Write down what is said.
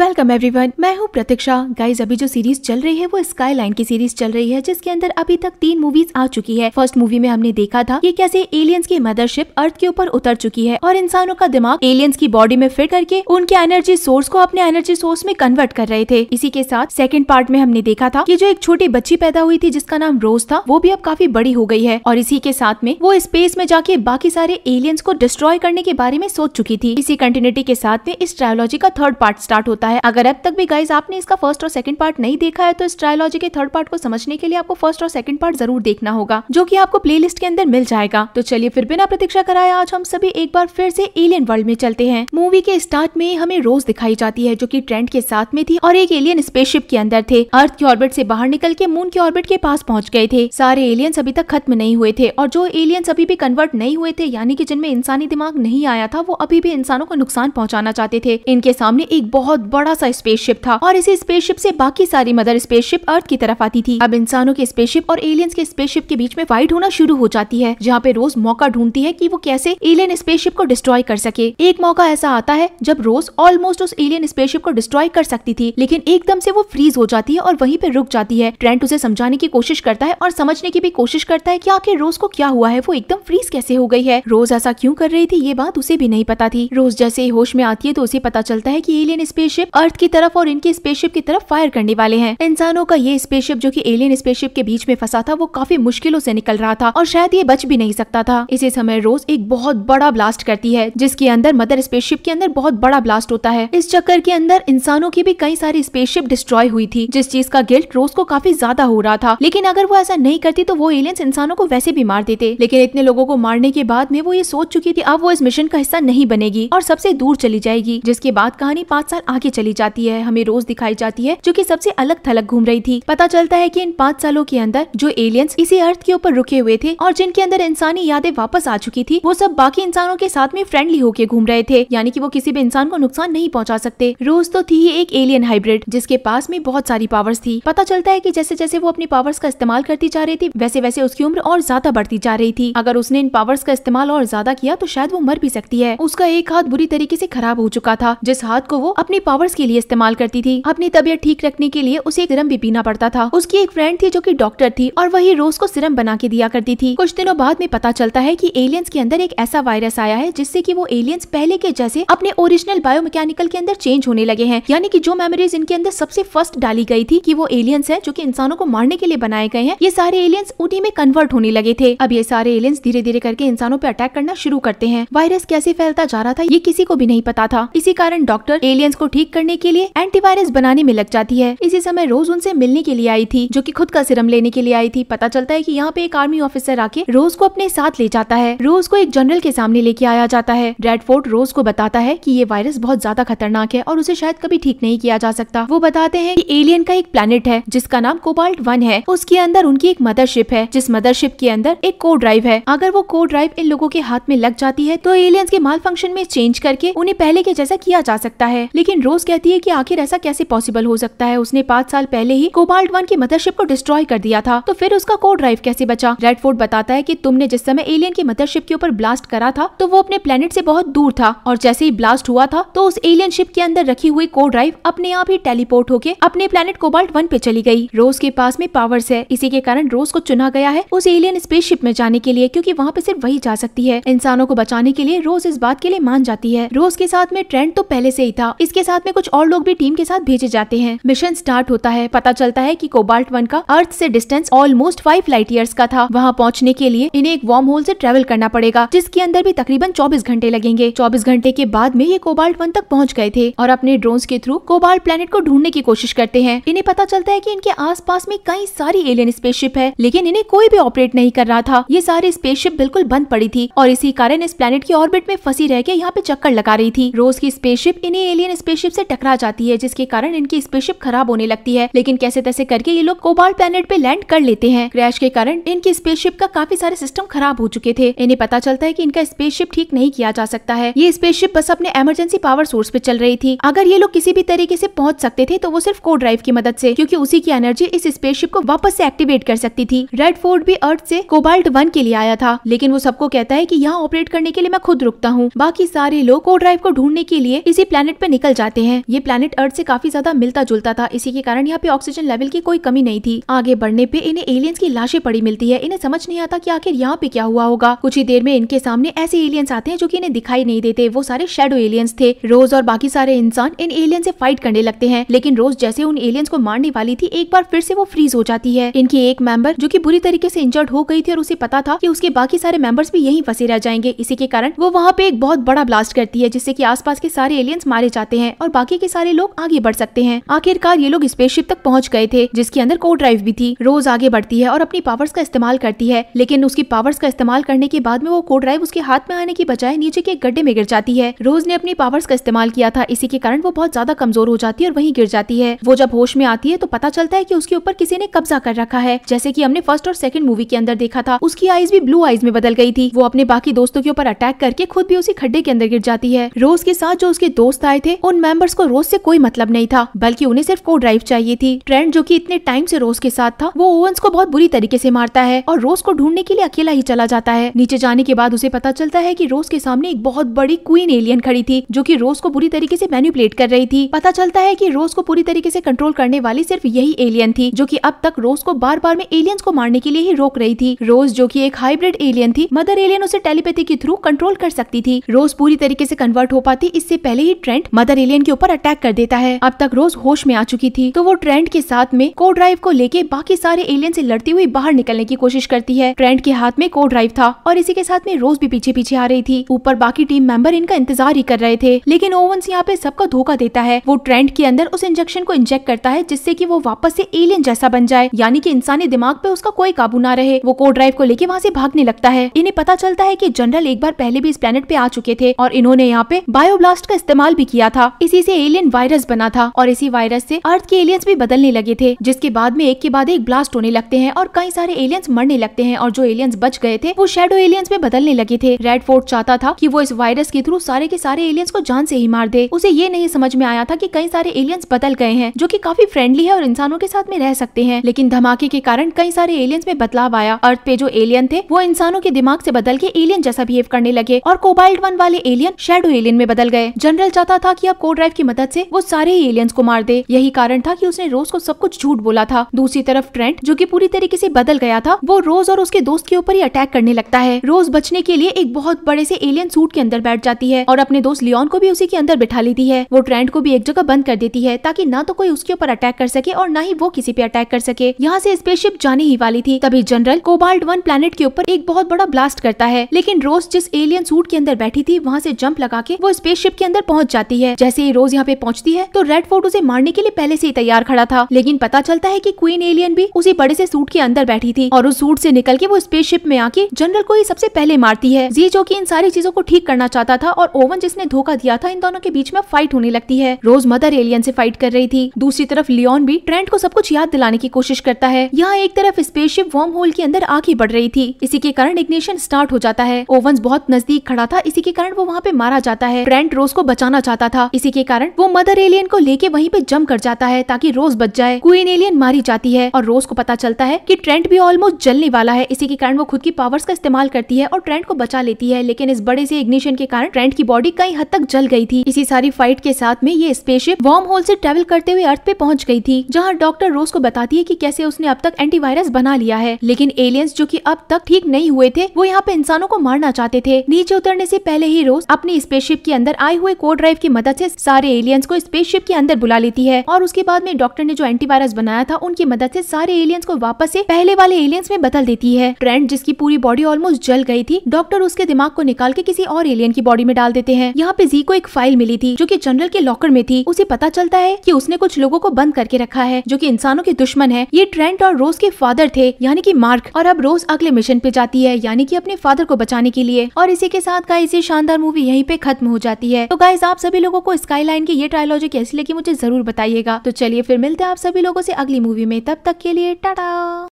welcome everyone मैं हूं प्रतीक्षा guys अभी जो सीरीज चल रही है वो स्काई लाइन की सीरीज चल रही है जिसके अंदर अभी तक तीन मूवीज आ चुकी है फर्स्ट मूवी में हमने देखा था कि कैसे एलियंस की मदरशिप अर्थ के ऊपर उतर चुकी है और इंसानों का दिमाग एलियंस की बॉडी में फिट करके उनके एनर्जी सोर्स को अपने एनर्जी सोर्स में कन्वर्ट कर रहे थे इसी के साथ सेकेंड पार्ट में हमने देखा था की जो एक छोटी बच्ची पैदा हुई थी जिसका नाम रोज था वो भी अब काफी बड़ी हो गई है और इसी के साथ में वो स्पेस में जाके बाकी सारे एलियंस को डिस्ट्रॉय करने के बारे में सोच चुकी थी इसी कंटिन्यूटी के साथ में इस ट्रायोलॉजी का थर्ड पार्ट स्टार्ट होता है है अगर अब तक भी गाइज आपने इसका फर्स्ट और सेकंड पार्ट नहीं देखा है तो इस ट्रायोलॉजी के थर्ड पार्ट को समझने के लिए आपको फर्स्ट और सेकंड पार्ट जरूर देखना होगा जो की आपको प्ले के अंदर मिल जाएगा तो चलिए फिर बिना प्रतीक्षा कराए आज हम सभी एक बार फिर से एलियन वर्ल्ड में चलते हैं मूवी के स्टार्ट में हमें रोज दिखाई जाती है जो की ट्रेंड के साथ में थी और एक एलियन स्पेसशिप के अंदर थे अर्थ के ऑर्बिट ऐसी बाहर निकल के मून के ऑर्बिट के पास पहुँच गए थे सारे एलियंस अभी तक खत्म नहीं हुए थे और जो एलियंस अभी भी कन्वर्ट नहीं हुए थे यानी कि जिनमें इंसानी दिमाग नहीं आया था वो अभी भी इंसानों को नुकसान पहुँचाना चाहते थे इनके सामने एक बहुत बड़ा बड़ा सा स्पेसशिप था और इसी स्पेसशिप से बाकी सारी मदर स्पेसशिप अर्थ की तरफ आती थी अब इंसानों के स्पेसशिप और एलियंस के स्पेसशिप के बीच में फाइट होना शुरू हो जाती है जहाँ पे रोज मौका ढूंढती है की वो कैसे एलियन स्पेसशिप को डिस्ट्रॉय कर सके एक मौका ऐसा आता है जब रोज ऑलमोस्ट उस एलियन स्पेसशिप को डिस्ट्रॉय कर सकती थी लेकिन एकदम से वो फ्रीज हो जाती है और वहीं पे रुक जाती है ट्रेंट उसे समझाने की कोशिश करता है और समझने की भी कोशिश करता है कि आखिर रोज को क्या हुआ है वो एकदम फ्रीज कैसे हो गई है रोज ऐसा क्यों कर रही थी ये बात उसे भी नहीं पता थी रोज जैसे होश में आती है तो उसे पता चलता है की एलियन स्पेस स्पेसशिप अर्थ की तरफ और इनके स्पेसशिप की तरफ फायर करने वाले हैं इंसानों का ये स्पेसशिप जो की एलियन स्पेसशिप के बीच में फंसा था वो काफी मुश्किलों से निकल रहा था और शायद ये बच भी नहीं सकता था इसी समय रोज एक बहुत बड़ा ब्लास्ट करती है जिसके अंदर मदर स्पेसशिप के अंदर बहुत बड़ा ब्लास्ट होता है इस चक्कर के अंदर इंसानों की भी कई सारी स्पेसशिप डिस्ट्रॉय हुई थी जिस चीज का गिल्ट रोज को काफी ज्यादा हो रहा था लेकिन अगर वो ऐसा नहीं करती तो वो एलियंस इंसानों को वैसे भी मार देते लेकिन इतने लोगों को मारने के बाद में वो ये सोच चुकी थी अब वो इस मिशन का हिस्सा नहीं बनेगी और सबसे दूर चली जाएगी जिसके बाद कहानी पाँच साल आगे के चली जाती है हमें रोज दिखाई जाती है जो की सबसे अलग थलग घूम रही थी पता चलता है की इन पाँच सालों के अंदर जो एलियंस इसी अर्थ के ऊपर रुके हुए थे और जिनके अंदर इंसानी यादें वापस आ चुकी थी वो सब बाकी इंसानों के साथ में फ्रेंडली होके घूम रहे थे यानी की वो किसी भी इंसान को नुकसान नहीं पहुँचा सकते रोज तो थी ही एक एलियन हाइब्रिड जिसके पास में बहुत सारी पावर्स थी पता चलता है कि जैसे जैसे वो अपनी पावर्स का इस्तेमाल करती जा रही थी वैसे वैसे उसकी उम्र और ज्यादा बढ़ती जा रही थी अगर उसने इन पावर्स का इस्तेमाल और ज्यादा किया तो शायद वो मर भी सकती है उसका एक हाथ बुरी तरीके से खराब हो चुका था जिस हाथ को वो अपनी पावर पावर्स के लिए इस्तेमाल करती थी अपनी तबीयत ठीक रखने के लिए उसे सिरम भी पीना पड़ता था उसकी एक फ्रेंड थी जो की डॉक्टर थी और वही रोज को सिरम बना के दिया करती थी कुछ दिनों बाद में पता चलता है की एलियंस के अंदर एक ऐसा वायरस आया है जिससे की वो एलियंस पहले के जैसे अपने ओरिजिनल बायोमैकेनिकल के अंदर चेंज होने लगे हैं यानी की जो मेमोरीज इनके अंदर सबसे फर्स्ट डाली गई थी की वो एलियंस है जो की इंसानों को मारने के लिए बनाए गए हैं ये सारे एलियंस उन्हीं में कन्वर्ट होने लगे थे अब ये सारे एलियंस धीरे धीरे करके इंसानों पर अटैक करना शुरू करते हैं वायरस कैसे फैलता जा रहा था ये किसी को भी नहीं पता था इसी कारण डॉक्टर एलियंस को ठीक ठीक करने के लिए एंटीवायरस बनाने में लग जाती है इसी समय रोज उनसे मिलने के लिए आई थी जो की खुद का सिरम लेने के लिए आई थी पता चलता है की यहाँ पे एक आर्मी ऑफिसर आके रोज को अपने साथ ले जाता है रोज को एक जनरल के सामने लेके आया जाता है रेडफोर्ट रोज को बताता है की ये वायरस बहुत ज्यादा खतरनाक है और उसे शायद कभी ठीक नहीं किया जा सकता वो बताते हैं की एलियन का एक प्लेनेट है जिसका नाम कोबाल्ट वन है उसके अंदर उनकी एक मदरशिप है जिस मदरशिप के अंदर एक को ड्राइव है अगर वो को ड्राइव इन लोगों के हाथ में लग जाती है तो एलियंस के माल फंक्शन में चेंज करके उन्हें पहले के जैसा किया जा सकता है लेकिन रोज रोज कहती है कि आखिर ऐसा कैसे पॉसिबल हो सकता है उसने पाँच साल पहले ही कोबाल्ट वन की मदरशिप को डिस्ट्रॉय कर दिया था तो फिर उसका को ड्राइव कैसे बचा रेडफोर्ड बताता है की तुमने जिस समय एलियन की मदरशिप के ऊपर ब्लास्ट करा था तो वो अपने प्लेनेट से बहुत दूर था और जैसे ही ब्लास्ट हुआ था तो उस एलियन शिप के अंदर रखी हुई को ड्राइव अपने आप ही टेलीपोर्ट होके अपने प्लेनेट कोबाल्ट वन पे चली गई रोज के पास में पावर्स है इसी के कारण रोज को चुना गया है उस एलियन स्पेसशिप में जाने के लिए क्योंकि वहाँ पे सिर्फ वही जा सकती है इंसानों को बचाने के लिए रोज इस बात के लिए मान जाती है रोज के साथ में ट्रेंड तो पहले से ही था इसके साथ में में कुछ और लोग भी टीम के साथ भेजे जाते हैं मिशन स्टार्ट होता है पता चलता है की कोबाल्ट वन का अर्थ से distance almost five light years का था वहाँ पहुँचने के लिए इन्हें एक वार्म होल से ट्रेवल करना पड़ेगा जिसके अंदर भी तकरीबन चौबीस घंटे लगेंगे चौबीस घंटे के बाद में ये कोबाल्ट वन तक पहुँच गए थे और अपने ड्रोन के थ्रू कोबाल्ट प्लेनेट को ढूंढने की कोशिश करते हैं इन्हें पता चलता है की इनके पास में कई सारी एलियन स्पेसशिप है लेकिन इन्हें कोई भी ऑपरेट नहीं कर रहा था ये सारी स्पेसशिप बिल्कुल बंद पड़ी थी और इसी कारण इस प्लेनेट की ऑर्बिट में फंसी रह के यहाँ पे चक्कर लगा रही थी रोज की स्पेसशिप इन्हें एलियन स्पेसशिप से टकरा जाती है जिसके कारण इनकी स्पेसशिप खराब होने लगती है लेकिन कैसे तैसे करके ये लोग कोबाल प्लेनेट पे लैंड कर लेते हैं क्रैश के कारण इनकी स्पेसशिप का काफी सारे सिस्टम खराब हो चुके थे इन्हें पता चलता है की इनका स्पेसशिप ठीक नहीं किया जा सकता है ये स्पेसशिप बस अपने इमरजेंसी पावर सोर्स पे चल रही थी अगर ये लोग किसी भी तरीके से पहुंच सकते थे तो वो सिर्फ को ड्राइव की मदद से क्योंकि उसी की एनर्जी इस स्पेसशिप को वापस से एक्टिवेट कर सकती थी रेड फोर्ड भी अर्थ से कोबाल्ट वन के लिए आया था लेकिन वो सबको कहता है कि यहाँ ऑपरेट करने के लिए मैं खुद रुकता हूँ बाकी सारे लोग को ड्राइव को ढूंढने के लिए इसी प्लेनेट पे निकल जाते हैं हैं ये प्लानट अर्थ से काफी ज्यादा मिलता जुलता था इसी के कारण यहाँ पे ऑक्सीजन लेवल की कोई कमी नहीं थी आगे बढ़ने पे इन्हें एलियंस की लाशें पड़ी मिलती है इन्हें समझ नहीं आता की आखिर यहाँ पे क्या हुआ होगा कुछ ही देर में इनके सामने ऐसे एलियंस आते हैं जो की इन्हें दिखाई नहीं देते वो सारे शेडो एलियंस थे रोज और बाकी सारे इंसान इन एलियन से फाइट करने लगते हैं लेकिन रोज जैसे उन एलियंस को मारने वाली थी एक बार फिर से वो फ्रीज हो जाती है इनकी एक मेंबर जो की बुरी तरीके से इंजर्ड हो गई थी और उसे पता था की उसके बाकी सारे मेंबर्स भी यही फंसे रह जाएंगे इसी के कारण वो वहाँ पे एक बहुत बड़ा ब्लास्ट करती है जिससे की आस के सारे एलियंस मारे जाते हैं और बाकी के सारे लोग आगे बढ़ सकते हैं आखिरकार ये लोग स्पेसशिप तक पहुँच गए थे जिसके अंदर को ड्राइव भी थी रोज आगे बढ़ती है और अपनी पावर्स का इस्तेमाल करती है लेकिन उसकी पावर्स का इस्तेमाल करने के बाद में वो को ड्राइव उसके हाथ में आने की बजाय नीचे के गड्ढे में गिर जाती है रोज ने अपनी पावर्स का इस्तेमाल किया था इसी के कारण वो बहुत ज्यादा कमजोर हो जाती है और वही गिर जाती है वो जब होश में आती है तो पता चलता है की उसके ऊपर किसी ने कब्जा कर रखा है जैसे की हमने फर्स्ट और सेकंड मूवी के अंदर देखा था उसकी आईज भी ब्लू आईज में बदल गई थी वो अपने बाकी दोस्तों के ऊपर अटैक करके खुद भी उसी खड्डे के अंदर गिर जाती है रोज के साथ जो उसके दोस्त आए थे उन मैम मेंबर्स को रोज से कोई मतलब नहीं था बल्कि उन्हें सिर्फ को ड्राइव चाहिए थी ट्रेंड जो कि इतने टाइम से रोज के साथ था वो ओवंस को बहुत बुरी तरीके से मारता है और रोज को ढूंढने के लिए अकेला ही चला जाता है नीचे जाने के बाद उसे पता चलता है की रोज के सामने एक बहुत बड़ी क्वीन एलियन खड़ी थी जो की रोज को बुरी तरीके से मैन्यूपुलेट कर रही थी पता चलता है की रोज को पूरी तरीके से कंट्रोल करने वाली सिर्फ यही एलियन थी जो की अब तक रोज को बार बार में एलियंस को मारने के लिए ही रोक रही थी रोज जो की एक हाइब्रिड एलियन थी मदर एलियन उसे टेलीपैथी के थ्रू कंट्रोल कर सकती थी रोज पूरी तरीके से कन्वर्ट हो पाती इससे पहले ही ट्रेंड मदर एलियन उनके ऊपर अटैक कर देता है अब तक रोज होश में आ चुकी थी तो वो ट्रेंड के साथ में को ड्राइव को लेके बाकी सारे एलियन से लड़ती हुई बाहर निकलने की कोशिश करती है ट्रेंड के हाथ में को ड्राइव था और इसी के साथ में रोज भी पीछे पीछे आ रही थी ऊपर बाकी टीम मेंबर इनका इंतजार ही कर रहे थे लेकिन ओवंस यहाँ पे सबका धोखा देता है वो ट्रेंड के अंदर उस इंजेक्शन को इंजेक्ट करता है जिससे की वो वापस ऐसी एलियन जैसा बन जाए यानी की इंसानी दिमाग पे उसका कोई काबू ना रहे वो को ड्राइव को लेके वहाँ ऐसी भागने लगता है इन्हें पता चलता है की जनरल एक बार पहले भी इस प्लेनेट पे आ चुके थे और इन्होंने यहाँ पे बायोब्लास्ट का इस्तेमाल भी किया था इसी ही से एलियन वायरस बना था और इसी वायरस से अर्थ के एलियंस भी बदलने लगे थे जिसके बाद में एक के बाद एक ब्लास्ट होने लगते हैं और कई सारे एलियंस मरने लगते हैं और जो एलियंस बच गए थे वो शेडो एलियंस में बदलने लगे थे रेड फोर्ट चाहता था की वो इस वायरस के थ्रू सारे के सारे एलियंस को जान से ही मार दे उसे ये नहीं समझ में आया था की कई सारे एलियंस बदल गए हैं जो की काफी फ्रेंडली है और इंसानों के साथ में रह सकते हैं लेकिन धमाके के कारण कई सारे एलियंस में बदलाव आया अर्थ पे जो एलियन थे वो इंसानों के दिमाग से बदल के एलियन जैसा बिहेव करने लगे और कोबाइल्ड वन वाले एलियन शेडो एलियन में बदल गए जनरल चाहता था कि अब कोड्राइव फ्लैट की मदद से वो सारे ही एलियंस को मार दे यही कारण था कि उसने रोज को सब कुछ झूठ बोला था दूसरी तरफ ट्रेंट जो कि पूरी तरीके से बदल गया था वो रोज और उसके दोस्त के ऊपर ही अटैक करने लगता है रोज बचने के लिए एक बहुत बड़े से एलियन सूट के अंदर बैठ जाती है और अपने दोस्त लियोन को भी उसी के अंदर बिठा लेती है वो ट्रेंट को भी एक जगह बंद कर देती है ताकि ना तो कोई उसके ऊपर अटैक कर सके और ना ही वो किसी पे अटैक कर सके यहाँ से स्पेसशिप जाने ही वाली थी तभी जनरल कोबाल्ट वन प्लेनेट के ऊपर एक बहुत बड़ा ब्लास्ट करता है लेकिन रोज जिस एलियन सूट के अंदर बैठी थी वहाँ से जंप लगा के वो स्पेसशिप के अंदर पहुँच जाती है जैसे ही रोज यहाँ पे पहुँचती है तो रेड फोर्ट उसे मारने के लिए पहले से ही तैयार खड़ा था लेकिन पता चलता है की क्वीन एलियन भी उसी बड़े से सूट के अंदर बैठी थी और उस सूट से निकल के वो स्पेसशिप में आके जनरल को ही सबसे पहले मारती है जी जो की इन सारी चीजों को ठीक करना चाहता था और ओवन जिसने धोखा दिया था इन दोनों के बीच में फाइट होने लगती है रोज मदर एलियन से फाइट कर रही थी दूसरी तरफ लियोन भी ट्रेंट को सब कुछ याद दिलाने की कोशिश करता है यहाँ एक तरफ स्पेसशिप वॉर्म होल के अंदर आगे बढ़ रही थी इसी के कारण इग्निशन स्टार्ट हो जाता है ओवन बहुत नजदीक खड़ा था इसी के कारण वो वहाँ पे मारा जाता है ट्रेंट रोज को बचाना चाहता था इसी के कारण वो मदर एलियन को लेके वहीं पे जम कर जाता है ताकि रोज बच जाए क्वीन एलियन मारी जाती है और रोज को पता चलता है कि ट्रेंट भी ऑलमोस्ट जलने वाला है इसी के कारण वो खुद की पावर्स का इस्तेमाल करती है और ट्रेंट को बचा लेती है लेकिन इस बड़े से इग्निशन के कारण ट्रेंट की बॉडी कई हद तक जल गई थी इसी सारी फाइट के साथ में ये स्पेसशिप वार्म होल से ट्रेवल करते हुए अर्थ पे पहुंच गई थी जहां डॉक्टर रोज को बताती है कि कैसे उसने अब तक एंटीवायरस बना लिया है लेकिन एलियंस जो कि अब तक ठीक नहीं हुए थे वो यहाँ पे इंसानों को मारना चाहते थे नीचे उतरने से पहले ही रोज अपनी स्पेसशिप के अंदर आए हुए कोड ड्राइव की मदद से सारे एलियंस को स्पेसशिप के अंदर बुला लेती है और उसके बाद में डॉक्टर ने जो एंटीवायरस बनाया था उनकी मदद से सारे एलियंस को वापस से पहले वाले एलियंस में बदल देती है ट्रेंड जिसकी पूरी बॉडी ऑलमोस्ट जल गई थी डॉक्टर उसके दिमाग को निकाल के किसी और एलियन की बॉडी में डाल देते हैं यहाँ पे जी को एक फाइल मिली थी जो की जनरल के लॉकर में थी उसे पता चलता है की उसने कुछ लोगो को बंद करके रखा है जो की इंसानों के दुश्मन है ये ट्रेंट और रोज के फादर थे यानी की मार्क और अब रोज अगले मिशन पे जाती है यानी की अपने फादर को बचाने के लिए और इसी के साथ गाइस ये शानदार मूवी यहीं पे खत्म हो जाती है तो गाइस आप सभी लोगों को स्काई आई लाइन की ये ट्रायलॉजी कैसी लगी मुझे जरूर बताइएगा तो चलिए फिर मिलते हैं आप सभी लोगों से अगली मूवी में तब तक के लिए टाटा